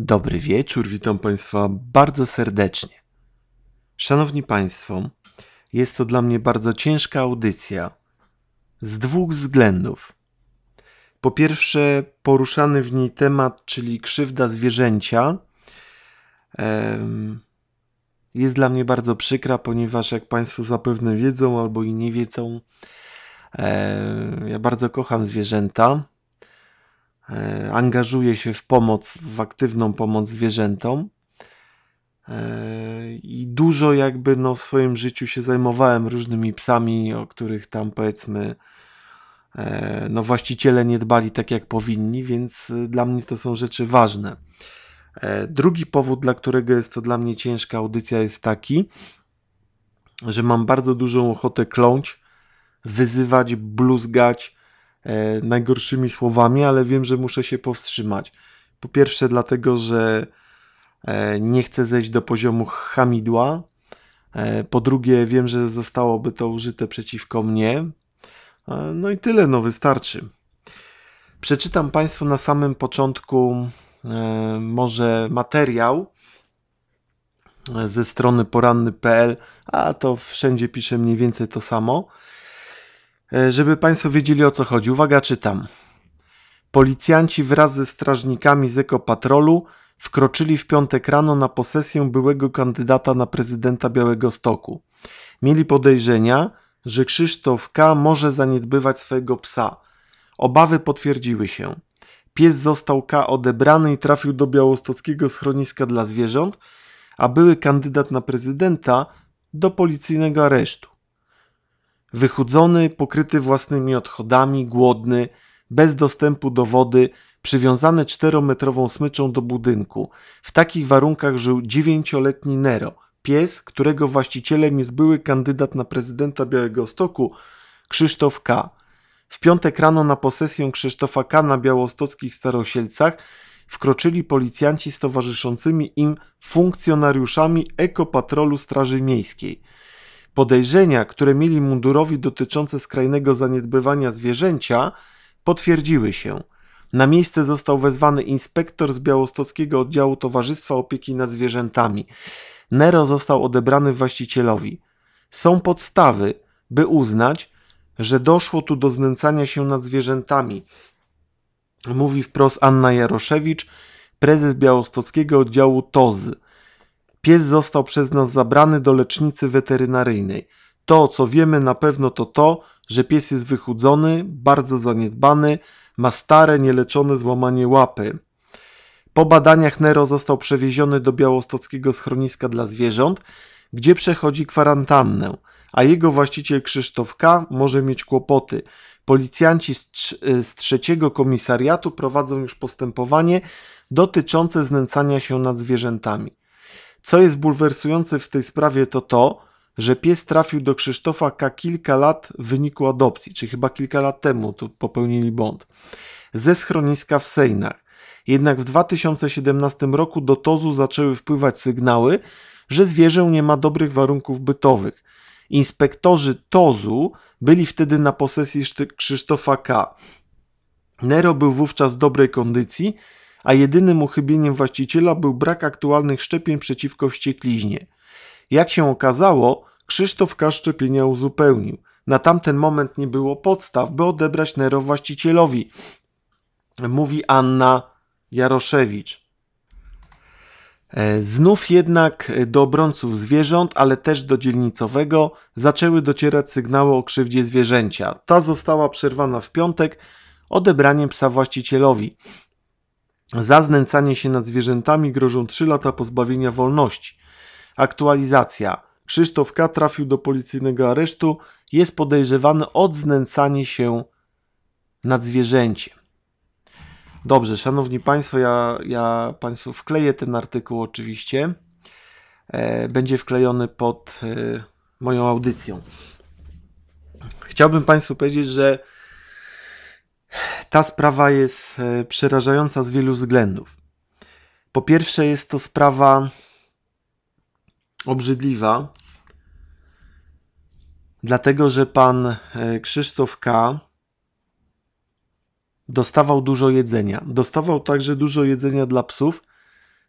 Dobry wieczór, witam Państwa bardzo serdecznie. Szanowni Państwo, jest to dla mnie bardzo ciężka audycja z dwóch względów. Po pierwsze, poruszany w niej temat, czyli krzywda zwierzęcia, jest dla mnie bardzo przykra, ponieważ jak Państwo zapewne wiedzą albo i nie wiedzą, e, ja bardzo kocham zwierzęta E, angażuje się w pomoc, w aktywną pomoc zwierzętom. E, I dużo jakby no, w swoim życiu się zajmowałem różnymi psami, o których tam powiedzmy e, no, właściciele nie dbali tak jak powinni, więc dla mnie to są rzeczy ważne. Drugi powód, dla którego jest to dla mnie ciężka audycja, jest taki, że mam bardzo dużą ochotę kląć, wyzywać, bluzgać, E, najgorszymi słowami, ale wiem, że muszę się powstrzymać. Po pierwsze, dlatego, że e, nie chcę zejść do poziomu hamidła. E, po drugie, wiem, że zostałoby to użyte przeciwko mnie. no i tyle, no wystarczy. Przeczytam Państwu na samym początku może materiał ze strony poranny.pl, a to wszędzie piszę mniej więcej to samo. E, żeby Państwo wiedzieli o co chodzi. Uwaga, czytam. Policjanci wraz ze strażnikami z Ekopatrolu wkroczyli w piątek rano na posesję byłego kandydata na prezydenta Białego Stoku. Mieli podejrzenia, że Krzysztof K. może zaniedbywać swojego psa. Obawy potwierdziły się. Pies został K. odebrany i trafił do białostockiego schroniska dla zwierząt, a były kandydat na prezydenta do policyjnego aresztu. Wychudzony, pokryty własnymi odchodami, głodny, bez dostępu do wody, przywiązany czterometrową smyczą do budynku. W takich warunkach żył dziewięcioletni Nero, pies, którego właścicielem jest były kandydat na prezydenta Białego Stoku Krzysztof K. W piątek rano na posesję Krzysztofa K. na białostockich Starosielcach wkroczyli policjanci z towarzyszącymi im funkcjonariuszami ekopatrolu Straży Miejskiej. Podejrzenia, które mieli mundurowi dotyczące skrajnego zaniedbywania zwierzęcia, potwierdziły się. Na miejsce został wezwany inspektor z białostockiego oddziału Towarzystwa Opieki nad Zwierzętami. Nero został odebrany właścicielowi. Są podstawy, by uznać, że doszło tu do znęcania się nad zwierzętami. Mówi wprost Anna Jaroszewicz, prezes białostockiego oddziału TOZ. Pies został przez nas zabrany do lecznicy weterynaryjnej. To, co wiemy na pewno, to to, że pies jest wychudzony, bardzo zaniedbany, ma stare, nieleczone złamanie łapy. Po badaniach Nero został przewieziony do białostockiego schroniska dla zwierząt, gdzie przechodzi kwarantannę, a jego właściciel Krzysztof K. może mieć kłopoty. Policjanci z, y, z trzeciego komisariatu prowadzą już postępowanie dotyczące znęcania się nad zwierzętami. Co jest bulwersujące w tej sprawie to to, że pies trafił do K kilka lat w wyniku adopcji, czy chyba kilka lat temu tu popełnili błąd, ze schroniska w Sejnach. Jednak w 2017 roku do Tozu zaczęły wpływać sygnały, że zwierzę nie ma dobrych warunków bytowych. Inspektorzy Tozu byli wtedy na posesji Krzysztofa K. Nero był wówczas w dobrej kondycji a jedynym uchybieniem właściciela był brak aktualnych szczepień przeciwko wściekliźnie. Jak się okazało, Krzysztof K. szczepienia uzupełnił. Na tamten moment nie było podstaw, by odebrać Nero właścicielowi, mówi Anna Jaroszewicz. E, znów jednak e, do obrońców zwierząt, ale też do dzielnicowego zaczęły docierać sygnały o krzywdzie zwierzęcia. Ta została przerwana w piątek odebraniem psa właścicielowi. Za znęcanie się nad zwierzętami grożą 3 lata pozbawienia wolności. Aktualizacja. Krzysztof K. trafił do policyjnego aresztu. Jest podejrzewany o znęcanie się nad zwierzęciem. Dobrze, szanowni państwo, ja, ja państwu wkleję ten artykuł oczywiście. E, będzie wklejony pod e, moją audycją. Chciałbym państwu powiedzieć, że ta sprawa jest e, przerażająca z wielu względów. Po pierwsze, jest to sprawa obrzydliwa, dlatego że pan e, Krzysztof K. dostawał dużo jedzenia. Dostawał także dużo jedzenia dla psów,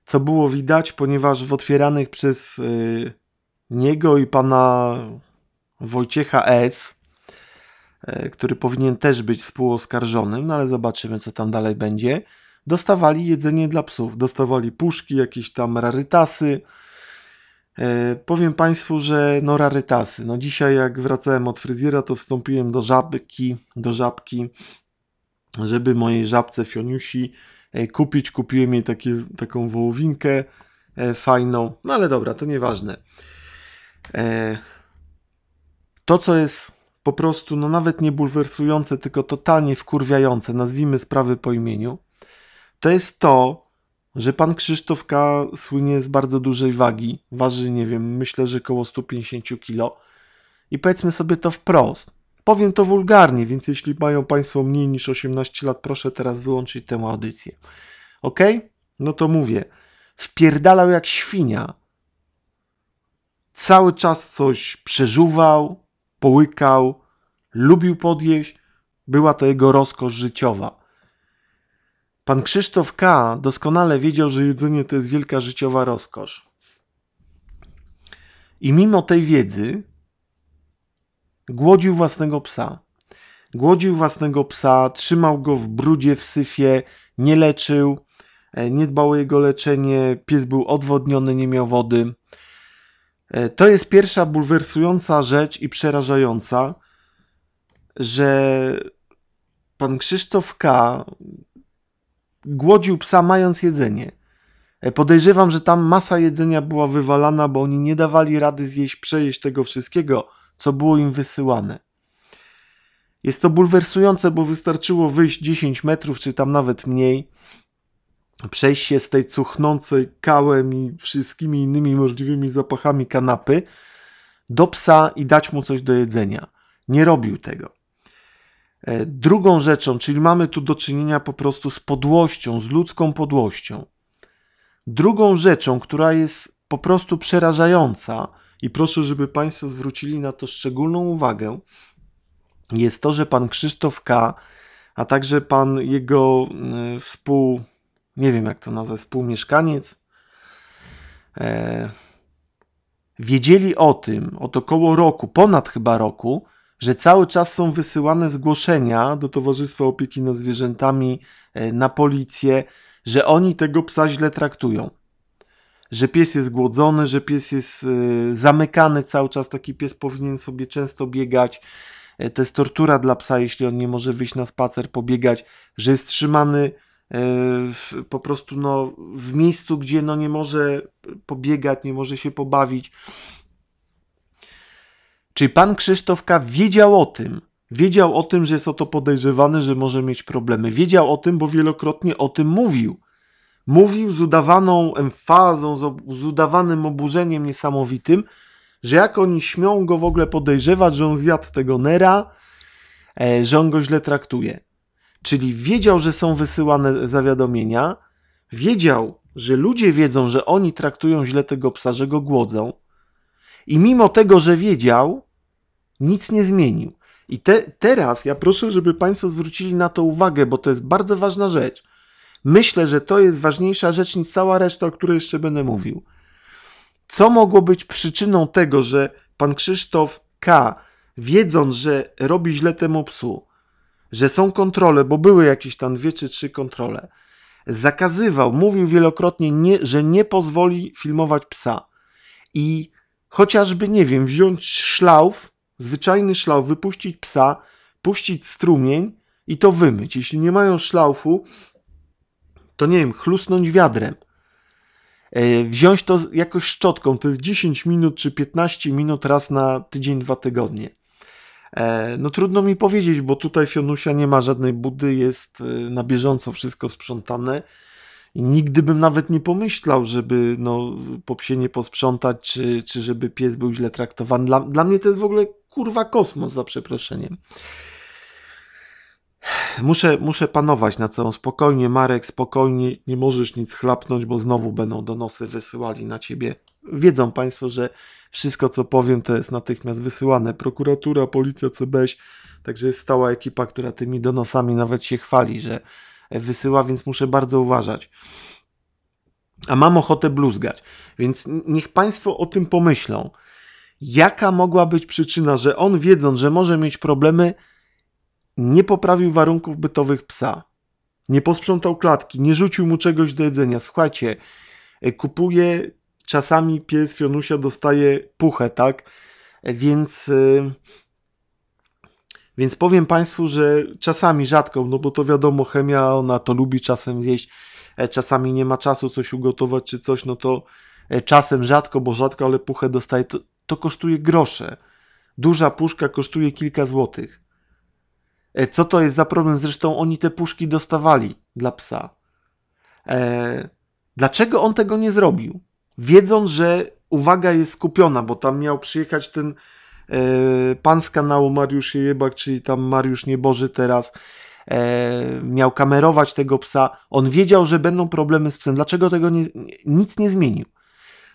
co było widać, ponieważ w otwieranych przez e, niego i pana Wojciecha S E, który powinien też być współoskarżonym, no ale zobaczymy, co tam dalej będzie, dostawali jedzenie dla psów. Dostawali puszki, jakieś tam rarytasy. E, powiem Państwu, że no rarytasy. No dzisiaj jak wracałem od fryzjera, to wstąpiłem do żabki, do żabki, żeby mojej żabce Fioniusi e, kupić. Kupiłem jej takie, taką wołowinkę fajną. No ale dobra, to nieważne. to, co jest po prostu, no nawet nie bulwersujące, tylko totalnie wkurwiające, nazwijmy sprawy po imieniu, to jest to, że pan Krzysztof K. słynie z bardzo dużej wagi, waży, nie wiem, myślę, że około 150 kg i powiedzmy sobie to wprost. Powiem to wulgarnie, więc jeśli mają Państwo mniej niż 18 lat, proszę teraz wyłączyć tę audycję. Ok? No to mówię. Wpierdalał jak świnia. Cały czas coś przeżuwał, połykał, lubił podjeść, była to jego rozkosz życiowa. Pan Krzysztof K. doskonale wiedział, że jedzenie to jest wielka życiowa rozkosz. I mimo tej wiedzy głodził własnego psa. Głodził własnego psa, trzymał go w brudzie, w syfie, nie leczył, e, nie dbał o jego leczenie, pies był odwodniony, nie miał wody. E, to jest pierwsza bulwersująca rzecz i przerażająca, że pan Krzysztof K. głodził psa mając jedzenie. E, podejrzewam, że tam masa jedzenia była wywalana, bo oni nie dawali rady zjeść, przejeść tego wszystkiego, co było im wysyłane. Jest to bulwersujące, bo wystarczyło wyjść 10 metrów, czy tam nawet mniej, przejść się z tej cuchnącej kałem i wszystkimi innymi możliwymi zapachami kanapy do psa i dać mu coś do jedzenia. Nie robił tego. E, drugą rzeczą, czyli mamy tu do czynienia po prostu z podłością, z ludzką podłością. Drugą rzeczą, która jest po prostu przerażająca i proszę, żeby Państwo zwrócili na to szczególną uwagę, jest to, że pan Krzysztof K., a także pan jego mm, współ nie wiem jak to nazwać, współmieszkaniec, e, wiedzieli o tym od około roku, ponad chyba roku, że cały czas są wysyłane zgłoszenia do Towarzystwa Opieki nad Zwierzętami, e, na policję, że oni tego psa źle traktują. Że pies jest głodzony, że pies jest e, zamykany cały czas, taki pies powinien sobie często biegać. E, to jest tortura dla psa, jeśli on nie może wyjść na spacer, pobiegać, że jest trzymany E, w, po prostu no, w miejscu, gdzie no, nie może pobiegać, nie może się pobawić. Czy pan Krzysztofka wiedział o tym? Wiedział o tym, że jest o to podejrzewany, że może mieć problemy. Wiedział o tym, bo wielokrotnie o tym mówił. Mówił z udawaną emfazą, z udawanym oburzeniem niesamowitym, że jak oni śmią go w ogóle podejrzewać, że on zjadł tego nera, e, że on go źle traktuje czyli wiedział, że są wysyłane zawiadomienia, wiedział, że ludzie wiedzą, że oni traktują źle tego psa, że go głodzą, i mimo tego, że wiedział, nic nie zmienił. I te, teraz ja proszę, żeby Państwo zwrócili na to uwagę, bo to jest bardzo ważna rzecz. Myślę, że to jest ważniejsza rzecz niż cała reszta, o której jeszcze będę mówił. Co mogło być przyczyną tego, że pan Krzysztof K., wiedząc, że robi źle temu psu, że są kontrole, bo były jakieś tam dwie czy trzy kontrole. Zakazywał, mówił wielokrotnie, nie, że nie pozwoli filmować psa. I chociażby, nie wiem, wziąć szlauf, zwyczajny szlauf, wypuścić psa, puścić strumień i to wymyć. Jeśli nie mają szlaufu, to nie wiem, chlusnąć wiadrem. E, wziąć to jakoś szczotką, to jest 10 minut czy 15 minut raz na tydzień, dwa tygodnie. E, no trudno mi powiedzieć, bo tutaj Fionusia nie ma żadnej budy, jest e, na bieżąco wszystko sprzątane. I nigdy bym nawet nie pomyślał, żeby no, po psie nie posprzątać, czy, czy żeby pies był źle traktowany. Dla, dla mnie to jest w ogóle kurwa kosmos, za przeproszeniem. Muszę, muszę panować na całą spokojnie, Marek, spokojnie, nie możesz nic chlapnąć, bo znowu będą donosy wysyłali na ciebie wiedzą Państwo, że wszystko co powiem to jest natychmiast wysyłane. Prokuratura, policja, CBŚ, także jest stała ekipa, która tymi donosami nawet się chwali, że wysyła, więc muszę bardzo uważać. A mam ochotę bluzgać, więc niech Państwo o tym pomyślą. Jaka mogła być przyczyna, że on, wiedząc, że może mieć problemy, nie poprawił warunków bytowych psa? Nie posprzątał klatki, nie rzucił mu czegoś do jedzenia. Słuchajcie, e, kupuje czasami pies Fionusia dostaje puchę, tak? Więc. Y, więc powiem Państwu, że czasami rzadko, no bo to wiadomo, chemia, ona to lubi czasem zjeść, e, czasami nie ma czasu coś ugotować czy coś, no to e, czasem rzadko, bo rzadko, ale puchę dostaje. To, to kosztuje grosze. Duża puszka kosztuje kilka złotych. E, co to jest za problem? Zresztą oni te puszki dostawali dla psa. Eee, dlaczego on tego nie zrobił? wiedząc, że uwaga jest skupiona, bo tam miał przyjechać ten e, pan z kanału Mariusz Jebak, czyli tam Mariusz Nieboży teraz, e, miał kamerować tego psa. On wiedział, że będą problemy z psem. Dlaczego tego nie, nic nie zmienił?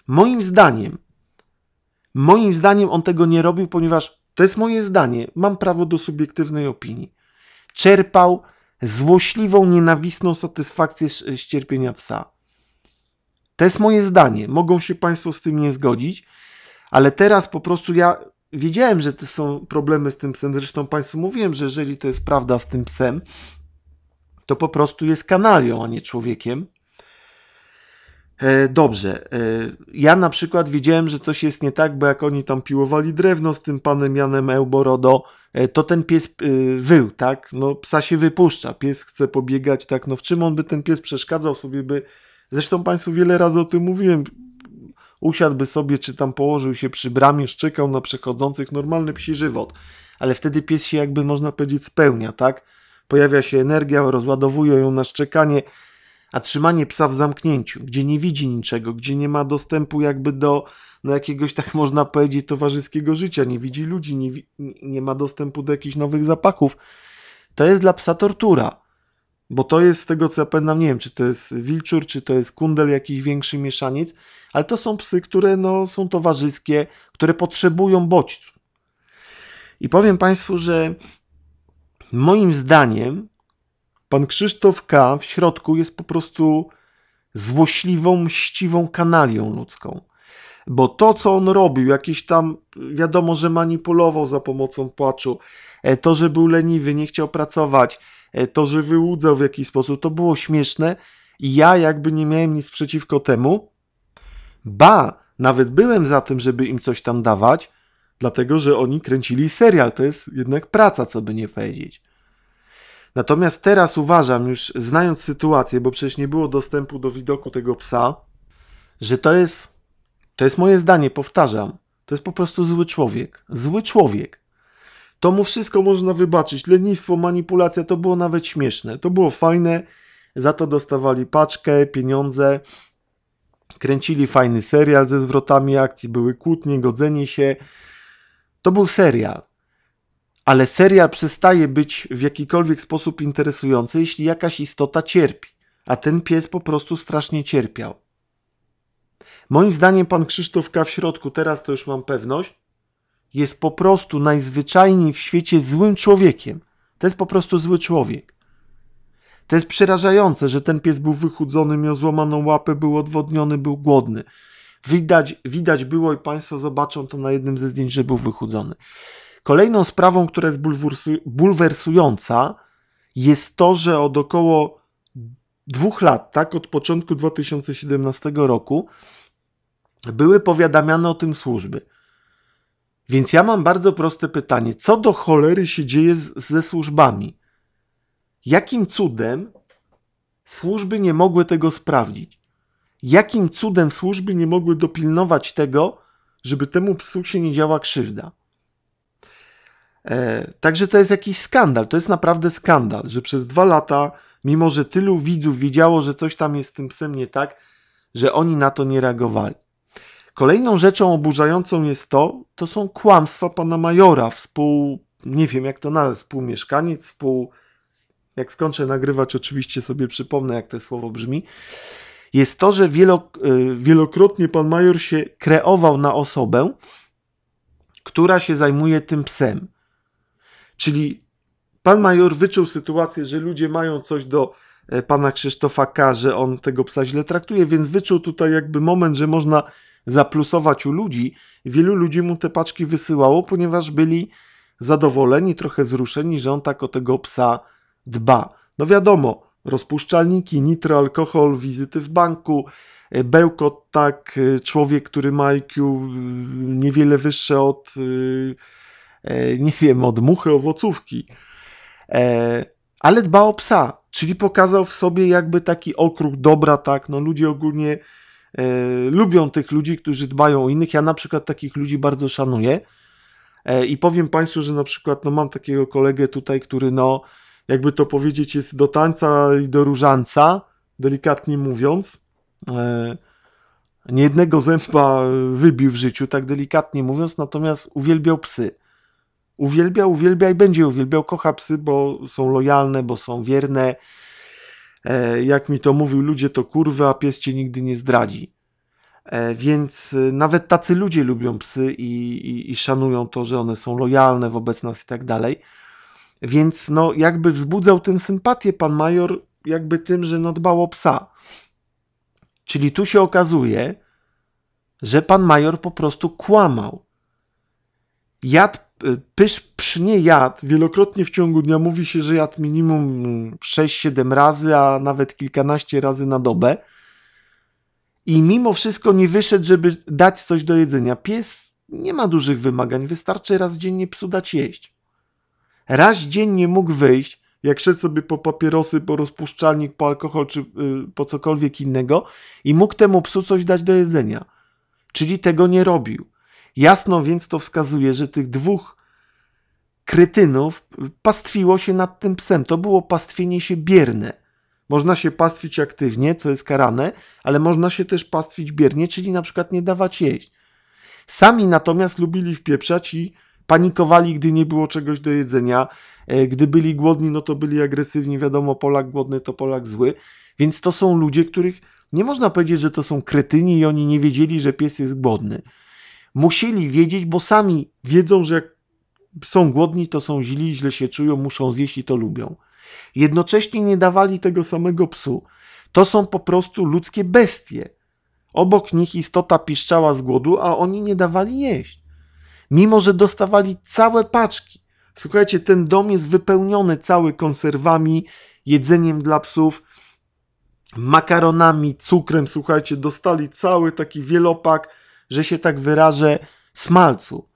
Moim zdaniem, moim zdaniem on tego nie robił, ponieważ to jest moje zdanie, mam prawo do subiektywnej opinii. Czerpał złośliwą, nienawistną satysfakcję z, z cierpienia psa. To jest moje zdanie. Mogą się Państwo z tym nie zgodzić, ale teraz po prostu ja wiedziałem, że to są problemy z tym psem. Zresztą Państwu mówiłem, że jeżeli to jest prawda z tym psem, to po prostu jest kanalią, a nie człowiekiem. E, dobrze. E, ja na przykład wiedziałem, że coś jest nie tak, bo jak oni tam piłowali drewno z tym panem Janem Euborodo, e, to ten pies e, wył, tak? No, psa się wypuszcza. Pies chce pobiegać, tak? No, w czym on by ten pies przeszkadzał sobie, by Zresztą Państwu wiele razy o tym mówiłem. Usiadłby sobie, czy tam położył się przy bramie, szczekał na przechodzących, normalny psi żywot. Ale wtedy pies się jakby, można powiedzieć, spełnia, tak? Pojawia się energia, rozładowują ją na szczekanie, a trzymanie psa w zamknięciu, gdzie nie widzi niczego, gdzie nie ma dostępu jakby do no jakiegoś, tak można powiedzieć, towarzyskiego życia, nie widzi ludzi, nie, nie ma dostępu do jakichś nowych zapachów, to jest dla psa tortura. Bo to jest z tego co ja pamiętam, nie wiem czy to jest wilczur, czy to jest kundel jakiś większy mieszaniec, ale to są psy, które no, są towarzyskie, które potrzebują bodźców. I powiem Państwu, że moim zdaniem pan Krzysztof K. w środku jest po prostu złośliwą, mściwą kanalią ludzką. Bo to, co on robił, jakieś tam, wiadomo, że manipulował za pomocą płaczu, e, to, że był leniwy, nie chciał pracować, E, to, że wyłudzał w jakiś sposób, to było śmieszne i ja jakby nie miałem nic przeciwko temu. Ba, nawet byłem za tym, żeby im coś tam dawać, dlatego że oni kręcili serial. To jest jednak praca, co by nie powiedzieć. Natomiast teraz uważam, już znając sytuację, bo przecież nie było dostępu do widoku tego psa, że to jest, to jest moje zdanie, powtarzam, to jest po prostu zły człowiek. Zły człowiek to mu wszystko można wybaczyć. Lenistwo, manipulacja, to było nawet śmieszne. To było fajne, za to dostawali paczkę, pieniądze, kręcili fajny serial ze zwrotami akcji, były kłótnie, godzenie się. To był serial. Ale serial przestaje być w jakikolwiek sposób interesujący, jeśli jakaś istota cierpi. A ten pies po prostu strasznie cierpiał. Moim zdaniem pan Krzysztof K. w środku, teraz to już mam pewność, jest po prostu najzwyczajniej w świecie złym człowiekiem. To jest po prostu zły człowiek. To jest przerażające, że ten pies był wychudzony, miał złamaną łapę, był odwodniony, był głodny. Widać, widać było i Państwo zobaczą to na jednym ze zdjęć, że był wychudzony. Kolejną sprawą, która jest bulwersująca, jest to, że od około dwóch lat, tak, od początku 2017 roku, były powiadamiane o tym służby. Więc ja mam bardzo proste pytanie: co do cholery się dzieje z, ze służbami? Jakim cudem służby nie mogły tego sprawdzić? Jakim cudem służby nie mogły dopilnować tego, żeby temu psu się nie działa krzywda? E, także to jest jakiś skandal, to jest naprawdę skandal, że przez dwa lata, mimo że tylu widzów wiedziało, że coś tam jest z tym psem nie tak, że oni na to nie reagowali. Kolejną rzeczą oburzającą jest to, to są kłamstwa pana Majora, współ, nie wiem jak to nazwać, współmieszkaniec, współ... Jak skończę nagrywać, oczywiście sobie przypomnę, jak to słowo brzmi. Jest to, że e, wielokrotnie pan Major się kreował na osobę, która się zajmuje tym psem. Czyli pan Major wyczuł sytuację, że ludzie mają coś do e, pana Krzysztofa K., że on tego psa źle traktuje, więc wyczuł tutaj jakby moment, że można zaplusować u ludzi, wielu ludzi mu te paczki wysyłało, ponieważ byli zadowoleni, trochę wzruszeni, że on tak o tego psa dba. No wiadomo, rozpuszczalniki, nitroalkohol, wizyty w banku, e, bełkot, tak, e, człowiek, który ma IQ e, niewiele wyższe od, nie wiem, od muchy owocówki. Ale dba o psa, czyli pokazał w sobie jakby taki okruch dobra, tak, no ludzie ogólnie E, lubią tych ludzi, którzy dbają o innych. Ja na przykład takich ludzi bardzo szanuję. E, I powiem Państwu, że na przykład no, mam takiego kolegę tutaj, który no, jakby to powiedzieć, jest do tańca i do różanca, delikatnie mówiąc. E, nie jednego zęba wybił w życiu, tak delikatnie mówiąc, natomiast uwielbiał psy. Uwielbia, uwielbia i będzie uwielbiał, kocha psy, bo są lojalne, bo są wierne, E, jak mi to mówił, ludzie to kurwy, a pies cię nigdy nie zdradzi. E, więc e, nawet tacy ludzie lubią psy i, i, i, szanują to, że one są lojalne wobec nas i tak dalej. Więc no, jakby wzbudzał tym sympatię pan major, jakby tym, że no dbał o psa. Czyli tu się okazuje, że pan major po prostu kłamał. Jadł Y, pysz psznie jad. Wielokrotnie w ciągu dnia mówi się, że jadł minimum 6-7 razy, a nawet kilkanaście razy na dobę. I mimo wszystko nie wyszedł, żeby dać coś do jedzenia. Pies nie ma dużych wymagań, wystarczy raz dziennie psu dać jeść. Raz dziennie mógł wyjść, jak szedł sobie po papierosy, po rozpuszczalnik, po alkohol czy y, po cokolwiek innego i mógł temu psu coś dać do jedzenia. Czyli tego nie robił. Jasno więc to wskazuje, że tych dwóch kretynów pastwiło się nad tym psem. To było pastwienie się bierne. Można się pastwić aktywnie, co jest karane, ale można się też pastwić biernie, czyli na przykład nie dawać jeść. Sami natomiast lubili wpieprzać i panikowali, gdy nie było czegoś do jedzenia. E, gdy byli głodni, no to byli agresywni. Wiadomo, Polak głodny to Polak zły. Więc to są ludzie, których nie można powiedzieć, że to są kretyni i oni nie wiedzieli, że pies jest głodny musieli wiedzieć, bo sami wiedzą, że jak są głodni, to są źli, źle się czują, muszą zjeść i to lubią. Jednocześnie nie dawali tego samego psu. To są po prostu ludzkie bestie. Obok nich istota piszczała z głodu, a oni nie dawali jeść. Mimo, że dostawali całe paczki. Słuchajcie, ten dom jest wypełniony cały konserwami, jedzeniem dla psów, makaronami, cukrem. Słuchajcie, dostali cały taki wielopak że się tak wyrażę, smalcu.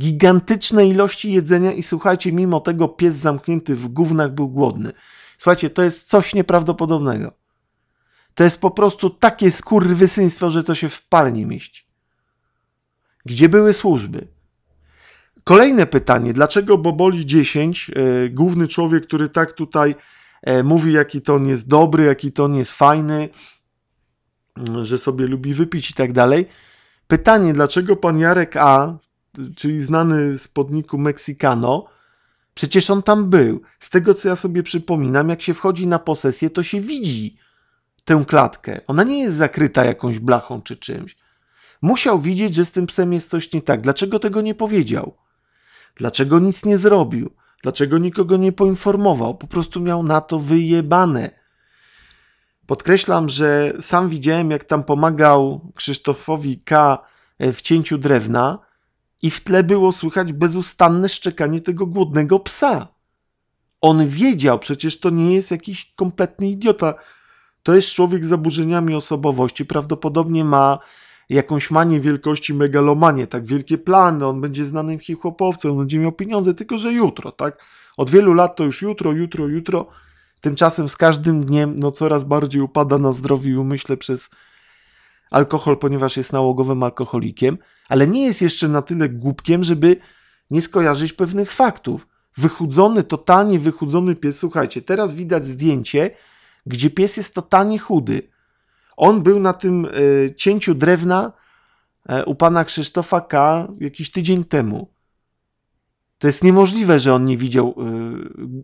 Gigantyczne ilości jedzenia i słuchajcie, mimo tego pies zamknięty w gównach był głodny. Słuchajcie, to jest coś nieprawdopodobnego. To jest po prostu takie skurwysyństwo, że to się w pal nie mieści. Gdzie były służby? Kolejne pytanie. Dlaczego Boboli 10, yy, e, główny człowiek, który tak tutaj e, mówi, jaki to on jest dobry, jaki to on jest fajny, że sobie lubi wypić i tak dalej. Pytanie, dlaczego pan Jarek A, czyli znany z podniku Mexicano, przecież on tam był. Z tego co ja sobie przypominam, jak się wchodzi na posesję, to się widzi tę klatkę. Ona nie jest zakryta jakąś blachą czy czymś. Musiał widzieć, że z tym psem jest coś nie tak. Dlaczego tego nie powiedział? Dlaczego nic nie zrobił? Dlaczego nikogo nie poinformował? Po prostu miał na to wyjebane. Podkreślam, że sam widziałem, jak tam pomagał Krzysztofowi K. E, w cięciu drewna i w tle było słychać bezustanne szczekanie tego głodnego psa. On wiedział, przecież to nie jest jakiś kompletny idiota. To jest człowiek z zaburzeniami osobowości. Prawdopodobnie ma jakąś manię wielkości megalomanię, tak wielkie plany, on będzie znanym hip-hopowcem, on będzie miał pieniądze, tylko że jutro, tak? Od wielu lat to już jutro, jutro, jutro. Tymczasem z każdym dniem no, coraz bardziej upada na zdrowiu i umyśle przez alkohol, ponieważ jest nałogowym alkoholikiem, ale nie jest jeszcze na tyle głupkiem, żeby nie skojarzyć pewnych faktów. Wychudzony, totalnie wychudzony pies. Słuchajcie, teraz widać zdjęcie, gdzie pies jest totalnie chudy. On był na tym y, cięciu drewna y, u pana Krzysztofa K. jakiś tydzień temu. To jest niemożliwe, że on nie widział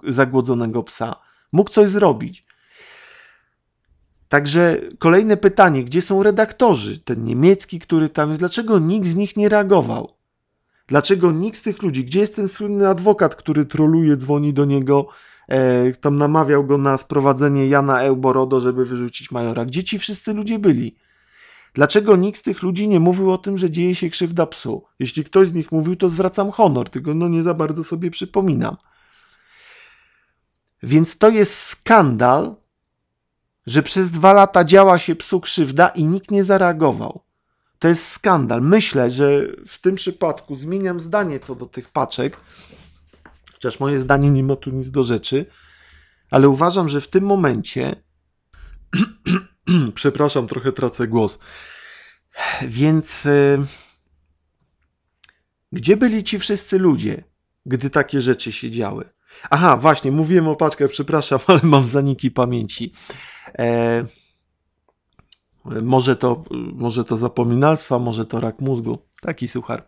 y, zagłodzonego psa mógł coś zrobić. Także kolejne pytanie, gdzie są redaktorzy? Ten niemiecki, który tam jest, dlaczego nikt z nich nie reagował? Dlaczego nikt z tych ludzi, gdzie jest ten słynny adwokat, który troluje, dzwoni do niego, e, tam namawiał go na sprowadzenie Jana Euborodo, żeby wyrzucić majora? Gdzie ci wszyscy ludzie byli? Dlaczego nikt z tych ludzi nie mówił o tym, że dzieje się krzywda psu? Jeśli ktoś z nich mówił, to zwracam honor, tylko no nie za bardzo sobie przypominam. Więc to jest skandal, że przez dwa lata działa się psu krzywda i nikt nie zareagował. To jest skandal. Myślę, że w tym przypadku zmieniam zdanie co do tych paczek, chociaż moje zdanie nie ma tu nic do rzeczy, ale uważam, że w tym momencie. Przepraszam, trochę tracę głos. Więc. E, gdzie byli ci wszyscy ludzie, gdy takie rzeczy się działy? Aha, właśnie, mówiłem o paczkę, przepraszam, ale mam zaniki pamięci. E, może, to, może to zapominalstwa, może to rak mózgu. Taki suchar.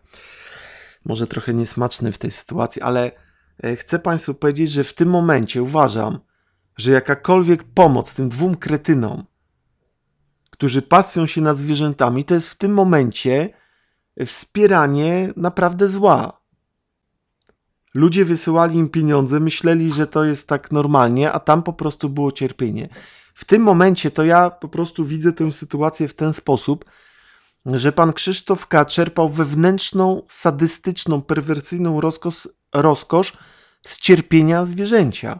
Może trochę niesmaczny w tej sytuacji, ale e, chcę Państwu powiedzieć, że w tym momencie uważam, że jakakolwiek pomoc tym dwóm kretynom, którzy pasją się nad zwierzętami, to jest w tym momencie wspieranie naprawdę zła. Ludzie wysyłali im pieniądze, myśleli, że to jest tak normalnie, a tam po prostu było cierpienie. W tym momencie to ja po prostu widzę tę sytuację w ten sposób, że pan Krzysztof K. czerpał wewnętrzną, sadystyczną, perwersyjną rozkosz, rozkosz z cierpienia zwierzęcia.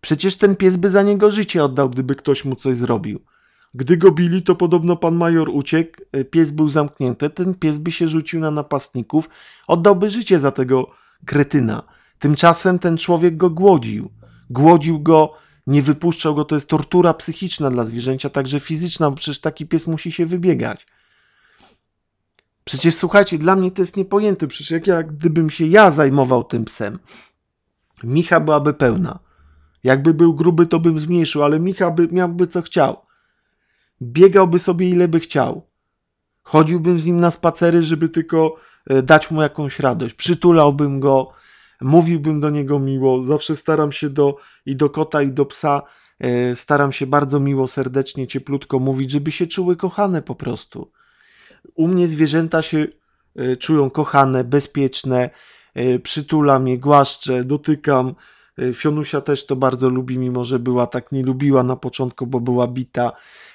Przecież ten pies by za niego życie oddał, gdyby ktoś mu coś zrobił. Gdy go bili, to podobno pan major uciekł, y, pies był zamknięty, ten pies by się rzucił na napastników, oddałby życie za tego kretyna. Tymczasem ten człowiek go głodził. Głodził go, nie wypuszczał go, to jest tortura psychiczna dla zwierzęcia, także fizyczna, bo przecież taki pies musi się wybiegać. Przecież słuchajcie, dla mnie to jest niepojęte, przecież jak ja, gdybym się ja zajmował tym psem, Micha byłaby pełna. Jakby był gruby, to bym zmniejszył, ale Micha by, miałby co chciał. Biegałby sobie ile by chciał. Chodziłbym z nim na spacery, żeby tylko e, dać mu jakąś radość. Przytulałbym go, mówiłbym do niego miło. Zawsze staram się do, i do kota, i do psa, e, staram się bardzo miło, serdecznie, cieplutko mówić, żeby się czuły kochane po prostu. U mnie zwierzęta się e, czują kochane, bezpieczne, przytulam je, głaszczę, dotykam, Y, Fionusia też to bardzo lubi, mimo że była tak nie lubiła na początku, bo była bita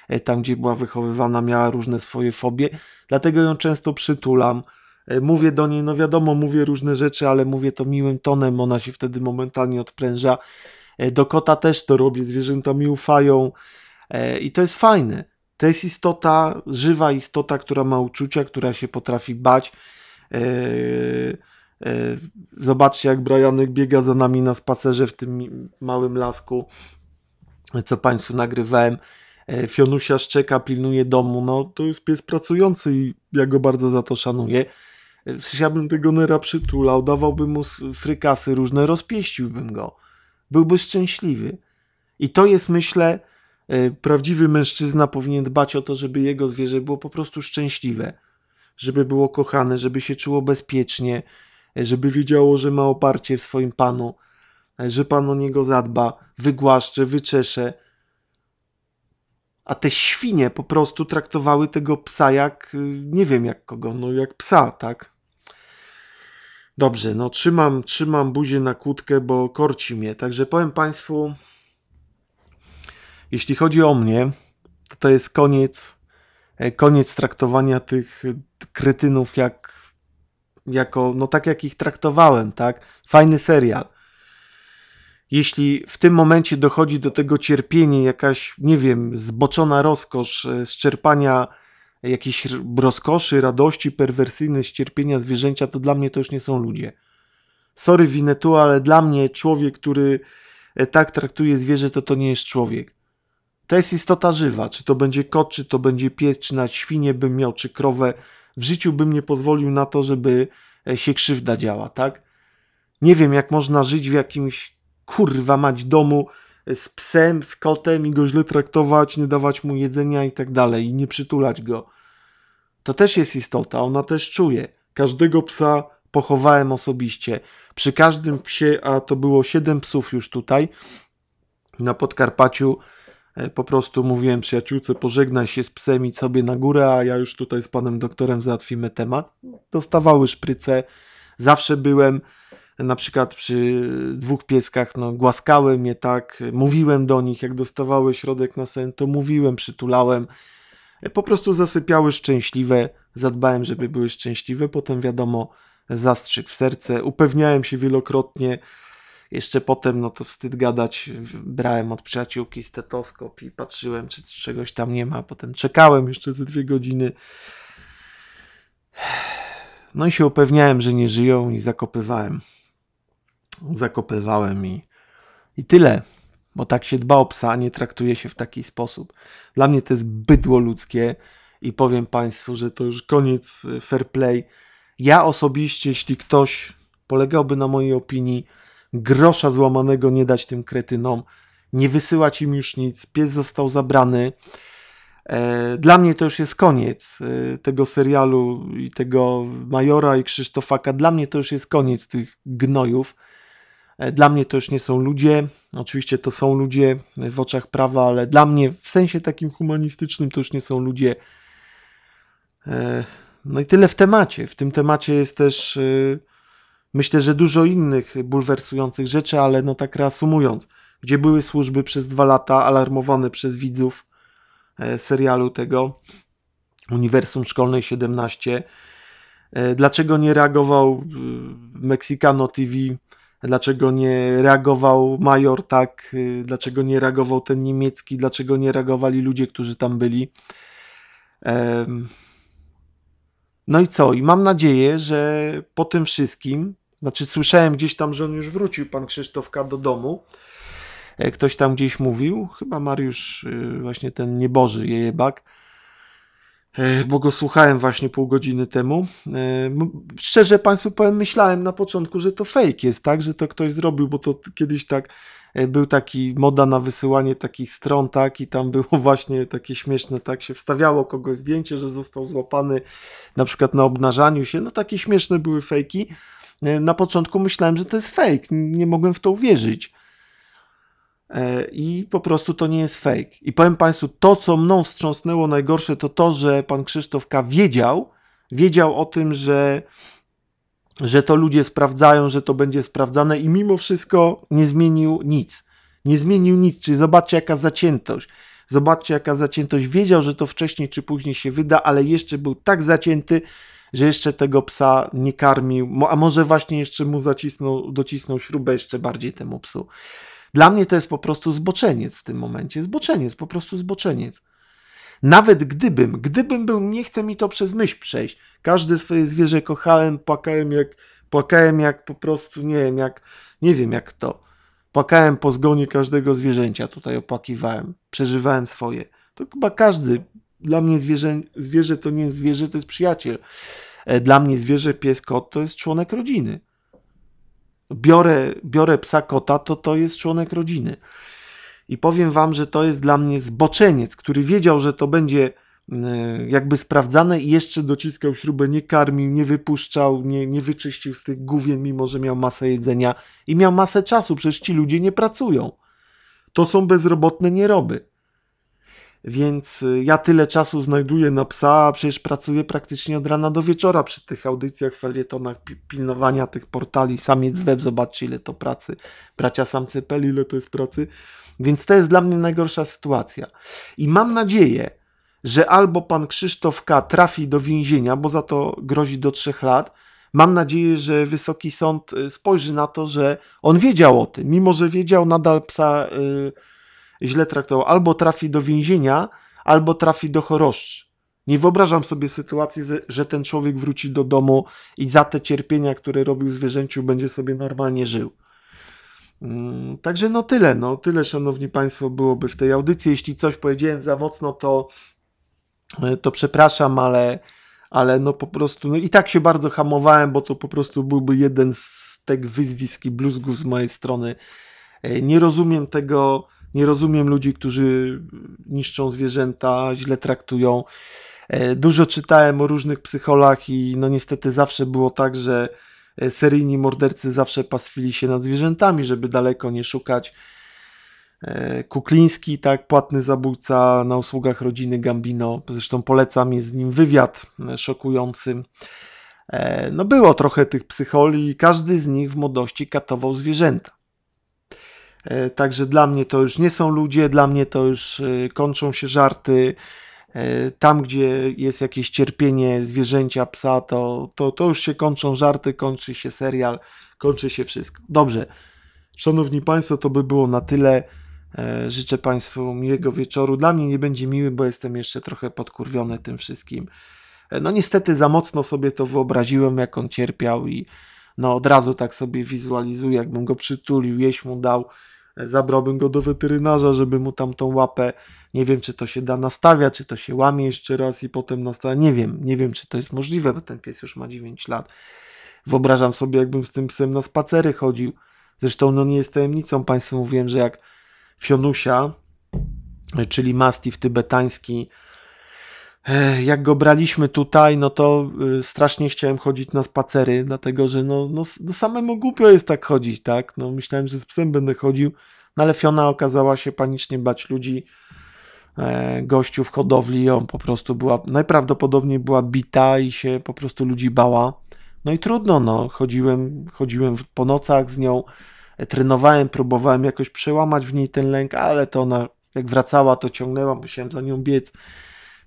e, tam, gdzie była wychowywana, miała różne swoje fobie. Dlatego ją często przytulam. E, mówię do niej, no wiadomo, mówię różne rzeczy, ale mówię to miłym tonem, ona się wtedy momentalnie odpręża. E, do kota też to robię, zwierzęta mi ufają i to jest fajne. To jest istota, żywa istota, która ma uczucia, która się potrafi bać. Yy E, zobaczcie, jak Brajanek biega za nami na spacerze w tym małym lasku, co Państwu nagrywałem. E, Fionusia szczeka, pilnuje domu. No, to jest pies pracujący i ja go bardzo za to szanuję. E, ja bym tego Nera przytulał, dawałbym mu frykasy różne, rozpieściłbym go. Byłby szczęśliwy. I to jest, myślę, prawdziwy mężczyzna powinien dbać o to, żeby jego zwierzę było po prostu szczęśliwe, żeby było kochane, żeby się czuło bezpiecznie, żeby wiedziało, że ma oparcie w swoim Panu, że Pan o niego zadba, wygłaszcze, wyczesze. A te świnie po prostu traktowały tego psa jak, y, nie wiem jak kogo, no jak psa, tak? Dobrze, no trzymam, trzymam buzię na kłódkę, bo korci mnie. Także powiem Państwu, jeśli chodzi o mnie, to to jest koniec, e, koniec traktowania tych y, kretynów jak jako, no tak jak ich traktowałem, tak? Fajny serial. Jeśli w tym momencie dochodzi do tego cierpienie, jakaś, nie wiem, zboczona rozkosz e, z czerpania jakiejś rozkoszy, radości perwersyjne z cierpienia zwierzęcia, to dla mnie to już nie są ludzie. Sorry Winetu, ale dla mnie człowiek, który e, tak traktuje zwierzę, to to nie jest człowiek. To jest istota żywa, czy to będzie kot, czy to będzie pies, czy na świnie bym miał, czy krowę, w życiu bym nie pozwolił na to, żeby e, się krzywda działa, tak? Nie wiem, jak można żyć w jakimś kurwa mać domu e, z psem, z kotem i go źle traktować, nie dawać mu jedzenia i tak dalej, i nie przytulać go. To też jest istota, ona też czuje. Każdego psa pochowałem osobiście. Przy każdym psie, a to było siedem psów już tutaj, na Podkarpaciu E, po prostu mówiłem przyjaciółce, pożegnaj się z psem i sobie na górę, a ja już tutaj z panem doktorem załatwimy temat. Dostawały szprycę, zawsze byłem na przykład przy dwóch pieskach, no, głaskałem je tak, mówiłem do nich, jak dostawały środek na sen, to mówiłem, przytulałem. E, po prostu zasypiały szczęśliwe, zadbałem, żeby były szczęśliwe, potem wiadomo, zastrzyk w serce. Upewniałem się wielokrotnie, jeszcze potem, no to wstyd gadać, brałem od przyjaciółki stetoskop i patrzyłem, czy czegoś tam nie ma. Potem czekałem jeszcze ze dwie godziny. No i się upewniałem, że nie żyją i zakopywałem. Zakopywałem i, i tyle. Bo tak się dba o psa, nie traktuje się w taki sposób. Dla mnie to jest bydło ludzkie i powiem Państwu, że to już koniec y, fair play. Ja osobiście, jeśli ktoś polegałby na mojej opinii, grosza złamanego nie dać tym kretynom, nie wysyłać im już nic, pies został zabrany. E, dla mnie to już jest koniec e, tego serialu i tego Majora i Krzysztofaka. Dla mnie to już jest koniec tych gnojów. E, dla mnie to już nie są ludzie. Oczywiście to są ludzie w oczach prawa, ale dla mnie w sensie takim humanistycznym to już nie są ludzie. No i tyle w temacie. W tym temacie jest też myślę, że dużo innych bulwersujących rzeczy, ale no tak reasumując, gdzie były służby przez dwa lata alarmowane przez widzów e, serialu tego Uniwersum Szkolnej 17. E, dlaczego nie reagował e, Mexicano TV? Dlaczego nie reagował Major tak? Dlaczego nie reagował ten niemiecki? Dlaczego nie reagowali ludzie, którzy tam byli? No i co? I mam nadzieję, że po tym wszystkim, znaczy słyszałem gdzieś tam, że on już wrócił, pan Krzysztofka, do domu. E, ktoś tam gdzieś mówił, chyba Mariusz, e, właśnie ten nieboży jejebak, e, bo go słuchałem właśnie pół godziny temu. Szczerze Państwu powiem, myślałem na początku, że to fake jest, tak, że to ktoś zrobił, bo to kiedyś tak E, był taki moda na wysyłanie takich stron, tak, i tam było właśnie takie śmieszne, tak, się wstawiało kogoś zdjęcie, że został złapany na przykład na obnażaniu się, no takie śmieszne były fejki. E, na początku myślałem, że to jest fake, nie mogłem w to uwierzyć. E, I po prostu to nie jest fake. I powiem Państwu, to co mną wstrząsnęło najgorsze, to to, że pan Krzysztof K. wiedział, wiedział o tym, że że to ludzie sprawdzają, że to będzie sprawdzane i mimo wszystko nie zmienił nic. Nie zmienił nic, czyli zobaczcie jaka zaciętość. Zobaczcie jaka zaciętość. Wiedział, że to wcześniej czy później się wyda, ale jeszcze był tak zacięty, że jeszcze tego psa nie karmił, a może właśnie jeszcze mu zacisnął, docisnął śrubę jeszcze bardziej temu psu. Dla mnie to jest po prostu zboczeniec w tym momencie. Zboczeniec, po prostu zboczeniec. Nawet gdybym, gdybym był, nie chce mi to przez myśl przejść. Każde swoje zwierzę kochałem, płakałem jak, płakałem jak po prostu, nie wiem, jak, nie wiem jak to. Płakałem po zgonie każdego zwierzęcia, tutaj opłakiwałem, przeżywałem swoje. To chyba każdy, dla mnie zwierzę, zwierzę to nie jest zwierzę, to jest przyjaciel. E, dla mnie zwierzę, pies, kot to jest członek rodziny. Biorę, biorę psa, kota, to to jest członek rodziny. I powiem wam, że to jest dla mnie zboczeniec, który wiedział, że to będzie e, jakby sprawdzane i jeszcze dociskał śrubę, nie karmił, nie wypuszczał, nie, nie wyczyścił z tych główien, mimo że miał masę jedzenia i miał masę czasu, przecież ci ludzie nie pracują. To są bezrobotne nieroby. Więc y, ja tyle czasu znajduję na psa, a przecież pracuję praktycznie od rana do wieczora przy tych audycjach, felietonach, pilnowania tych portali. Samiec web, zobaczy ile to pracy. Bracia samcypel, ile to jest pracy. Więc to jest dla mnie najgorsza sytuacja. I mam nadzieję, że albo pan Krzysztof K. trafi do więzienia, bo za to grozi do trzech lat. Mam nadzieję, że Wysoki Sąd y, spojrzy na to, że on wiedział o tym. Mimo, że wiedział, nadal psa... Yy, źle traktował. Albo trafi do więzienia, albo trafi do choroszcz. Nie wyobrażam sobie sytuacji, że ten człowiek wróci do domu i za te cierpienia, które robił zwierzęciu, będzie sobie normalnie żył. Mm, także no tyle, no tyle szanowni państwo byłoby w tej audycji. Jeśli coś powiedziałem za mocno, to, e, to przepraszam, ale, ale no po prostu no i tak się bardzo hamowałem, bo to po prostu byłby jeden z tych wyzwisk i bluzgów z mojej strony. E, nie rozumiem tego nie rozumiem ludzi, którzy niszczą zwierzęta, źle traktują. E, dużo czytałem o różnych psycholach i no niestety zawsze było tak, że e, seryjni mordercy zawsze pastwili się nad zwierzętami, żeby daleko nie szukać. E, Kukliński, tak, płatny zabójca na usługach rodziny Gambino. Zresztą polecam, jest z nim wywiad szokujący. No było trochę tych psycholi i każdy z nich w młodości katował zwierzęta. E, także dla mnie to już nie są ludzie, dla mnie to już e, kończą się żarty. E, tam, gdzie jest jakieś cierpienie zwierzęcia, psa, to, to, to już się kończą żarty, kończy się serial, kończy się wszystko. Dobrze. Szanowni Państwo, to by było na tyle. Życzę Państwu miłego wieczoru. Dla mnie nie będzie miły, bo jestem jeszcze trochę podkurwiony tym wszystkim. No niestety za mocno sobie to wyobraziłem, jak on cierpiał i no od razu tak sobie wizualizuję, jakbym go przytulił, jeść mu dał zabrałbym go do weterynarza, żeby mu tam tą łapę, nie wiem czy to się da nastawia, czy to się łamie jeszcze raz i potem nastawia, nie wiem, nie wiem czy to jest możliwe, bo ten pies już ma 9 lat. Wyobrażam sobie, jakbym z tym psem na spacery chodził. Zresztą no nie jest tajemnicą, Państwu mówiłem, że jak Fionusia, czyli mastiff tybetański, jak go braliśmy tutaj, no to y, strasznie chciałem chodzić na spacery, dlatego że no, no, no samemu głupio jest tak chodzić, tak? No myślałem, że z psem będę chodził, no ale Fiona okazała się panicznie bać ludzi, e, gościów hodowli, on po prostu była, najprawdopodobniej była bita i się po prostu ludzi bała. No i trudno, no, chodziłem, chodziłem po nocach z nią, e, trenowałem, próbowałem jakoś przełamać w niej ten lęk, ale to ona jak wracała, to ciągnęła, musiałem za nią biec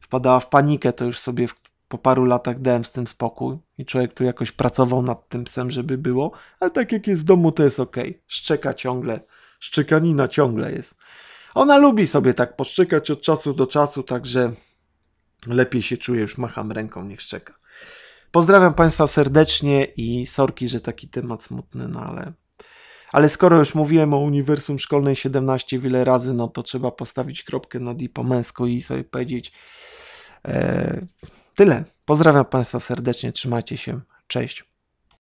wpadała w panikę, to już sobie w, po paru latach dałem z tym spokój i człowiek tu jakoś pracował nad tym psem, żeby było, ale tak jak jest w domu, to jest ok. Szczeka ciągle, szczekanina ciągle jest. Ona lubi sobie tak poszczekać od czasu do czasu, także lepiej się czuje, już macham ręką, niech szczeka. Pozdrawiam Państwa serdecznie i sorki, że taki temat smutny, no ale... Ale skoro już mówiłem o Uniwersum Szkolnej 17 wiele razy, no to trzeba postawić kropkę na i męsko i sobie powiedzieć E, tyle. Pozdrawiam Państwa serdecznie. Trzymajcie się. Cześć.